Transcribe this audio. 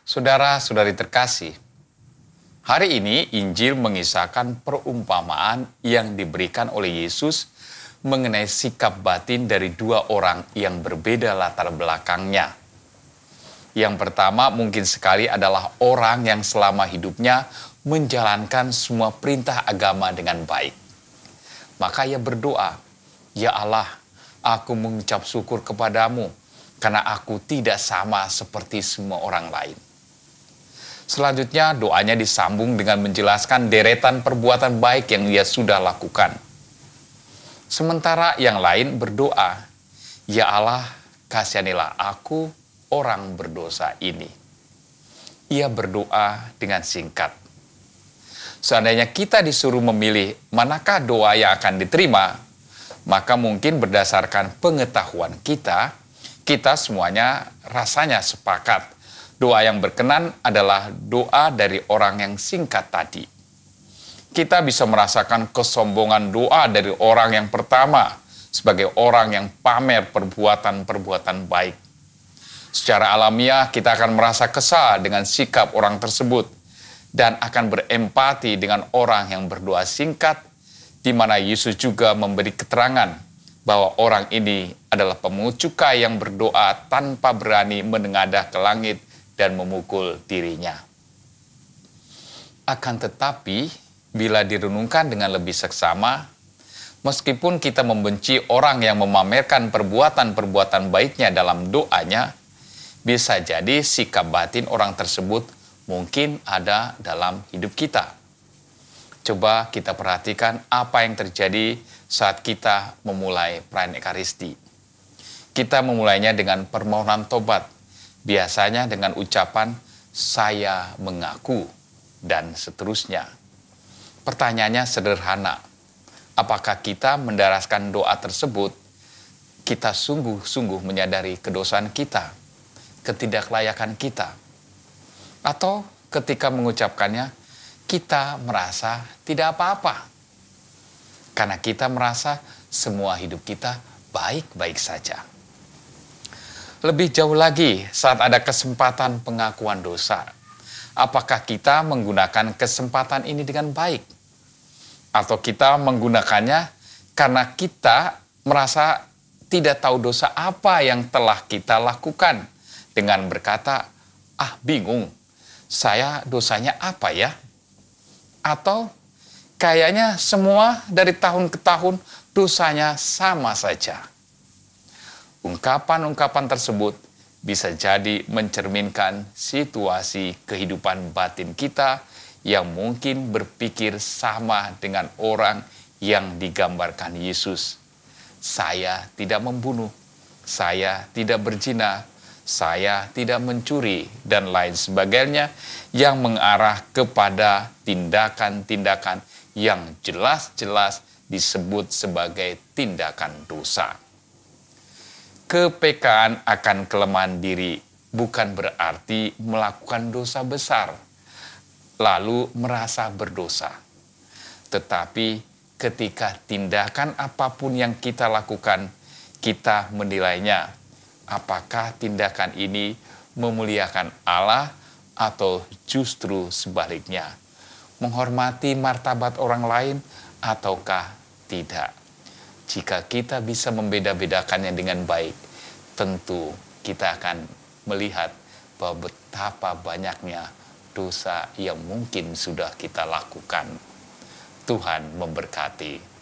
Saudara-saudari terkasih, hari ini Injil mengisahkan perumpamaan yang diberikan oleh Yesus mengenai sikap batin dari dua orang yang berbeda latar belakangnya. Yang pertama mungkin sekali adalah orang yang selama hidupnya menjalankan semua perintah agama dengan baik. Maka ia berdoa, Ya Allah, aku mengucap syukur kepadamu karena aku tidak sama seperti semua orang lain. Selanjutnya doanya disambung dengan menjelaskan deretan perbuatan baik yang ia sudah lakukan. Sementara yang lain berdoa, Ya Allah, kasihanilah aku orang berdosa ini. Ia berdoa dengan singkat. Seandainya kita disuruh memilih manakah doa yang akan diterima, maka mungkin berdasarkan pengetahuan kita, kita semuanya rasanya sepakat Doa yang berkenan adalah doa dari orang yang singkat tadi. Kita bisa merasakan kesombongan doa dari orang yang pertama sebagai orang yang pamer perbuatan-perbuatan baik. Secara alamiah kita akan merasa kesal dengan sikap orang tersebut dan akan berempati dengan orang yang berdoa singkat di mana Yesus juga memberi keterangan bahwa orang ini adalah pemucuka yang berdoa tanpa berani menengadah ke langit dan memukul dirinya. Akan tetapi, bila direnungkan dengan lebih seksama, meskipun kita membenci orang yang memamerkan perbuatan-perbuatan baiknya dalam doanya, bisa jadi sikap batin orang tersebut mungkin ada dalam hidup kita. Coba kita perhatikan apa yang terjadi saat kita memulai perayaan Ekaristi. Kita memulainya dengan permohonan tobat biasanya dengan ucapan "saya mengaku" dan seterusnya. Pertanyaannya sederhana: apakah kita mendaraskan doa tersebut? Kita sungguh-sungguh menyadari kedosaan kita, ketidaklayakan kita, atau ketika mengucapkannya, kita merasa tidak apa-apa karena kita merasa semua hidup kita baik-baik saja lebih jauh lagi saat ada kesempatan pengakuan dosa. Apakah kita menggunakan kesempatan ini dengan baik? Atau kita menggunakannya karena kita merasa tidak tahu dosa apa yang telah kita lakukan dengan berkata, ah bingung, saya dosanya apa ya? Atau kayaknya semua dari tahun ke tahun dosanya sama saja. Ungkapan-ungkapan tersebut bisa jadi mencerminkan situasi kehidupan batin kita yang mungkin berpikir sama dengan orang yang digambarkan Yesus. Saya tidak membunuh, saya tidak berzina, saya tidak mencuri, dan lain sebagainya yang mengarah kepada tindakan-tindakan yang jelas-jelas disebut sebagai tindakan dosa kepekaan akan kelemahan diri bukan berarti melakukan dosa besar, lalu merasa berdosa. Tetapi ketika tindakan apapun yang kita lakukan, kita menilainya apakah tindakan ini memuliakan Allah atau justru sebaliknya, menghormati martabat orang lain ataukah tidak. Jika kita bisa membeda-bedakannya dengan baik, tentu kita akan melihat bahwa betapa banyaknya dosa yang mungkin sudah kita lakukan. Tuhan memberkati.